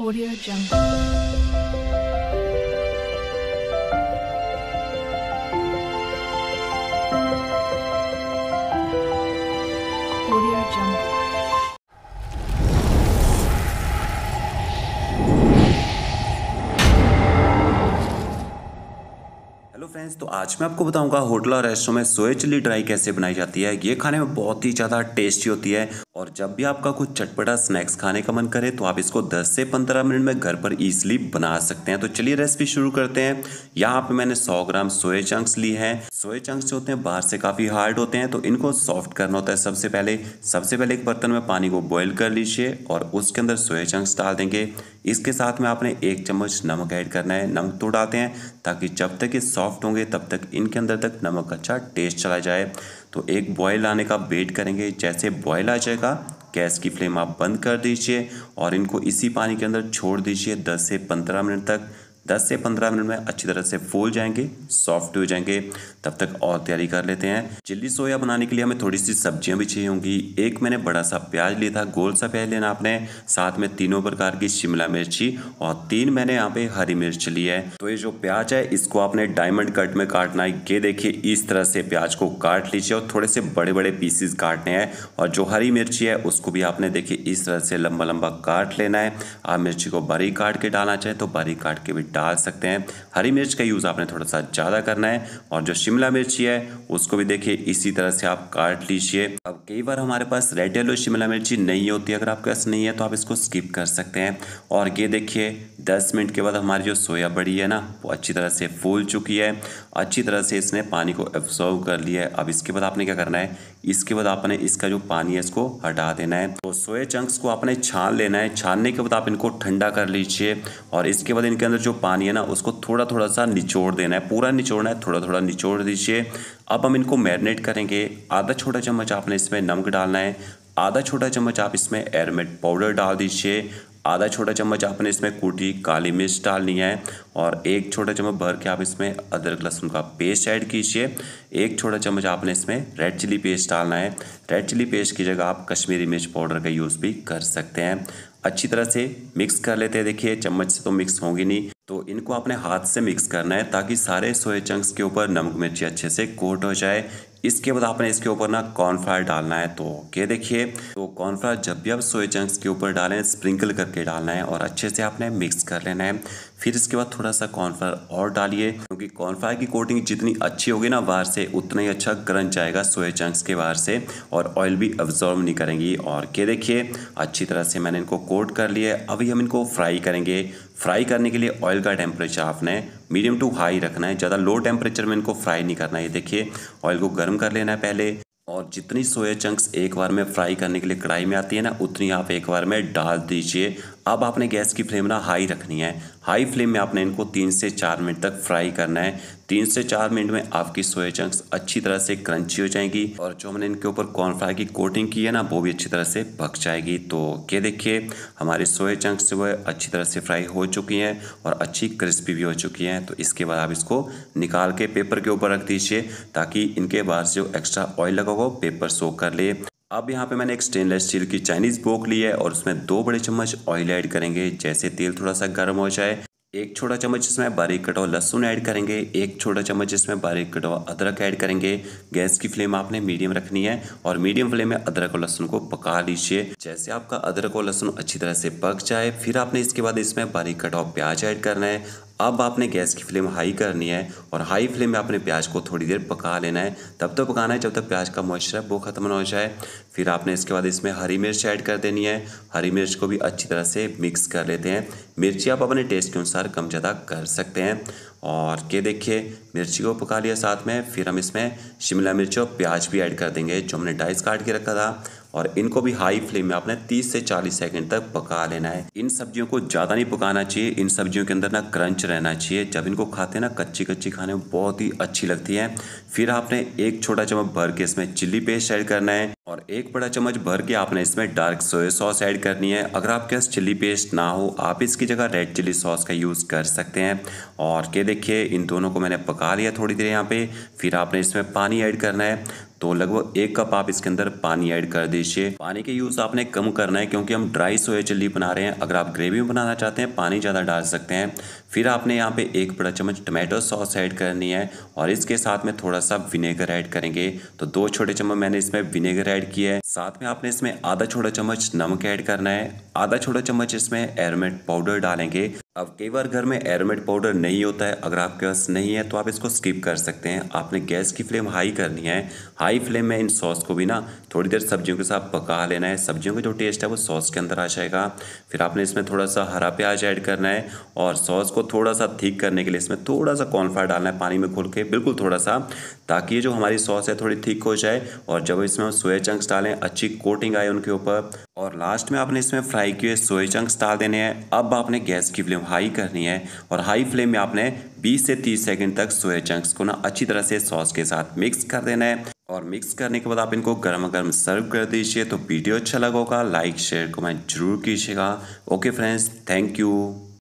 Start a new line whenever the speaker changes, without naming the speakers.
Audio Jungle. Friends तो आज मैं आपको बताऊंगा होटल और रेस्टोरेंट में सोए चिल्ली ड्राई कैसे बनाई जाती है ये खाने में बहुत ही ज़्यादा टेस्टी होती है जब भी आपका कुछ चटपटा स्नैक्स खाने का मन करे तो आप इसको 10 से 15 मिनट में घर पर ईजिली बना सकते हैं तो चलिए रेसिपी शुरू करते हैं यहाँ पे मैंने 100 ग्राम सोए चंक्स ली हैं सोए चंक्स जो होते हैं बाहर से काफ़ी हार्ड होते हैं तो इनको सॉफ्ट करना होता है सबसे पहले सबसे पहले एक बर्तन में पानी को बॉयल कर लीजिए और उसके अंदर सोए चंक्स डाल देंगे इसके साथ में आपने एक चम्मच नमक ऐड करना है नमक तो डालते हैं ताकि जब तक ये सॉफ्ट होंगे तब तक इनके अंदर तक नमक अच्छा टेस्ट चला जाए तो एक बॉयल आने का वेट करेंगे जैसे बॉयल आ जाएगा गैस की फ्लेम आप बंद कर दीजिए और इनको इसी पानी के अंदर छोड़ दीजिए 10 से 15 मिनट तक 10 से 15 मिनट में अच्छी तरह से फूल जाएंगे सॉफ्ट हो जाएंगे तब तक और तैयारी कर लेते हैं चिल्ली सोया बनाने के लिए हमें थोड़ी सी सब्जियां भी चाहिए होंगी एक मैंने बड़ा सा प्याज लिया था गोल सा प्याज लेना आपने साथ में तीनों प्रकार की शिमला मिर्ची और तीन मैंने यहाँ पे हरी मिर्च ली है तो ये जो प्याज है इसको आपने डायमंड कट में काटना है ये देखिए इस तरह से प्याज को काट लीजिए और थोड़े से बड़े बड़े पीसीस काटने हैं और जो हरी मिर्ची है उसको भी आपने देखिए इस तरह से लंबा लंबा काट लेना है आप मिर्ची को बारीक काट के डालना चाहे तो बारीक काट के भी डाल सकते हैं हरी मिर्च का यूज़ आपने थोड़ा सा ज़्यादा करना है और जो शिमला मिर्ची है उसको भी देखिए इसी तरह से आप काट लीजिए अब कई बार हमारे पास रेड येलो शिमला मिर्ची नहीं होती अगर आपके पास नहीं है तो आप इसको स्किप कर सकते हैं और ये देखिए दस मिनट के बाद हमारी जो सोया बड़ी है ना वो अच्छी तरह से फूल चुकी है अच्छी तरह से इसने पानी को एब्जॉर्व कर लिया है अब इसके बाद आपने क्या करना है इसके बाद आपने इसका जो पानी है इसको हटा देना है तो सोया चंक्स को आपने छान लेना है छानने के बाद आप इनको ठंडा कर लीजिए और इसके बाद इनके अंदर जो पानी है ना उसको थोड़ा थोड़ा सा निचोड़ देना है पूरा निचोड़ना है थोड़ा थोड़ा निचोड़ दीजिए अब हम इनको मैरिनेट करेंगे आधा छोटा चम्मच आपने इसमें नमक डालना है आधा छोटा चम्मच आप इसमें एरमेट पाउडर डाल दीजिए आधा छोटा चम्मच आपने इसमें कूटी काली मिर्च डालनी है और एक छोटा चम्मच भर के आप इसमें अदरक लहसुन का पेस्ट ऐड कीजिए एक छोटा चम्मच आपने इसमें रेड चिली पेस्ट डालना है रेड चिली पेस्ट की जगह आप कश्मीरी मिर्च पाउडर का यूज़ भी कर सकते हैं अच्छी तरह से मिक्स कर लेते हैं देखिए चम्मच से तो मिक्स होंगी नहीं तो इनको अपने हाथ से मिक्स करना है ताकि सारे सोए चंक्स के ऊपर नमक मिर्ची अच्छे से कोट हो जाए इसके बाद आपने इसके ऊपर ना कॉर्नफ्लावर डालना है तो ये देखिए तो कॉर्नफ्लावर जब भी आप सोए चंक्स के ऊपर डालें स्प्रिंकल करके डालना है और अच्छे से आपने मिक्स कर लेना है फिर इसके बाद थोड़ा सा कॉर्नफ्लावर और डालिए क्योंकि कॉर्नफ्लावर की कोटिंग जितनी अच्छी होगी ना बाहर से उतना ही अच्छा क्रंच आएगा सोया चंक्स के बाहर से और ऑयल भी अब्जॉर्व नहीं करेंगी और के देखिए अच्छी तरह से मैंने इनको कोट कर लिया अभी हम इनको फ्राई करेंगे फ्राई करने के लिए ऑयल का टेम्परेचर आपने मीडियम टू हाई रखना है ज़्यादा लो टेम्परेचर में इनको फ्राई नहीं करना है देखिए ऑयल को गर्म कर लेना है पहले और जितनी सोया चंक्स एक बार में फ्राई करने के लिए कढ़ाई में आती है ना उतनी आप एक बार में डाल दीजिए अब आपने गैस की फ्लेम ना हाई रखनी है हाई फ्लेम में आपने इनको तीन से चार मिनट तक फ्राई करना है तीन से चार मिनट में आपकी सोया चंक्स अच्छी तरह से क्रंची हो जाएंगी और जो हमने इनके ऊपर कॉर्नफ्लावर की कोटिंग की है ना वो भी अच्छी तरह से पक जाएगी तो ये देखिए हमारे सोया चंक्स जो है अच्छी तरह से फ्राई हो चुकी हैं और अच्छी क्रिस्पी भी हो चुकी हैं तो इसके बाद आप इसको निकाल के पेपर के ऊपर रख दीजिए ताकि इनके बाहर जो एक्स्ट्रा ऑयल लगा हो पेपर सोख कर ले अब यहाँ पे मैंने एक स्टेनलेस स्टील की चाइनीज़ बोक ली है और उसमें दो बड़े चम्मच ऑयल ऐड करेंगे जैसे तेल थोड़ा सा गर्म हो जाए एक छोटा चम्मच इसमें बारीक कटा हुआ लहसुन ऐड करेंगे एक छोटा चम्मच इसमें बारीक कटा हुआ अदरक ऐड करेंगे गैस की फ्लेम आपने मीडियम रखनी है और मीडियम फ्लेम में अदरक और लहसुन को पका लीजिए जैसे आपका अदरक और लहसुन अच्छी तरह से पक जाए फिर आपने इसके बाद इसमें बारीक कटा हुआ प्याज ऐड करना है अब आपने गैस की फ्लेम हाई करनी है और हाई फ्लेम में आपने प्याज को थोड़ी देर पका लेना है तब तक तो पकाना है जब तक प्याज का मॉइस्चर है वो ख़त्म ना हो जाए फिर आपने इसके बाद इसमें हरी मिर्च ऐड कर देनी है हरी मिर्च को भी अच्छी तरह से मिक्स कर लेते हैं मिर्ची आप अपने टेस्ट के अनुसार कम ज़्यादा कर सकते हैं और ये देखिए मिर्ची को पका लिया साथ में फिर हम इसमें शिमला मिर्च और प्याज भी ऐड कर देंगे जो हमने डाइस काट के रखा था और इनको भी हाई फ्लेम में आपने 30 से 40 सेकंड तक पका लेना है इन सब्जियों को ज़्यादा नहीं पकाना चाहिए इन सब्जियों के अंदर ना क्रंच रहना चाहिए जब इनको खाते हैं ना कच्ची कच्ची खाने में बहुत ही अच्छी लगती है फिर आपने एक छोटा चम्मच भर के इसमें चिल्ली पेस्ट ऐड करना है और एक बड़ा चम्मच भर के आपने इसमें डार्क सोया सॉस ऐड करनी है अगर आपके पास चिल्ली पेस्ट ना हो आप इसकी जगह रेड चिल्ली सॉस का यूज़ कर सकते हैं और क्या देखिए इन दोनों को मैंने पका लिया थोड़ी देर यहाँ पे फिर आपने इसमें पानी ऐड करना है तो लगभग एक कप आप इसके अंदर पानी ऐड कर दीजिए पानी के यूज़ आपने कम करना है क्योंकि हम ड्राई सोया चिल्ली बना रहे हैं अगर आप ग्रेवी में बनाना चाहते हैं पानी ज़्यादा डाल सकते हैं फिर आपने यहाँ पे एक बड़ा चम्मच टमाटो सॉस ऐड करनी है और इसके साथ में थोड़ा सा विनेगर ऐड करेंगे तो दो छोटे चम्मच मैंने इसमें विनेगर ऐड किया है साथ में आपने इसमें आधा छोटा चम्मच नमक ऐड करना है आधा छोटा चम्मच इसमें एरोमेट पाउडर डालेंगे अब कई बार घर में एरोमेट पाउडर नहीं होता है अगर आपके पास नहीं है तो आप इसको स्किप कर सकते हैं आपने गैस की फ्लेम हाई करनी है हाई फ्लेम में इन सॉस को भी ना थोड़ी देर सब्जियों के साथ पका लेना है सब्जियों का जो टेस्ट है वो सॉस के अंदर आ जाएगा फिर आपने इसमें थोड़ा सा हरा प्याज ऐड करना है और सॉस को थोड़ा सा थीक करने के लिए इसमें थोड़ा सा कॉर्नफ्लावर डालना है पानी में घोल के बिल्कुल थोड़ा सा ताकि ये जो हमारी सॉस है थोड़ी थीक हो जाए और जब इसमें हम सोया चंक्स डालें अच्छी कोटिंग आए उनके ऊपर और लास्ट में आपने इसमें फ्राई किए सोया चंक्स डाल देने हैं अब आपने गैस की फ्लेम फ्लेम हाई करनी है और हाई फ्लेम में आपने 20 से 30 सेकंड तक सोया चंक्स को ना अच्छी तरह से सॉस के साथ मिक्स कर देना है और मिक्स करने के बाद आप इनको गर्मा गर्म सर्व कर दीजिए तो वीडियो अच्छा लगेगा लाइक शेयर कमेंट जरूर कीजिएगा ओके फ्रेंड्स थैंक यू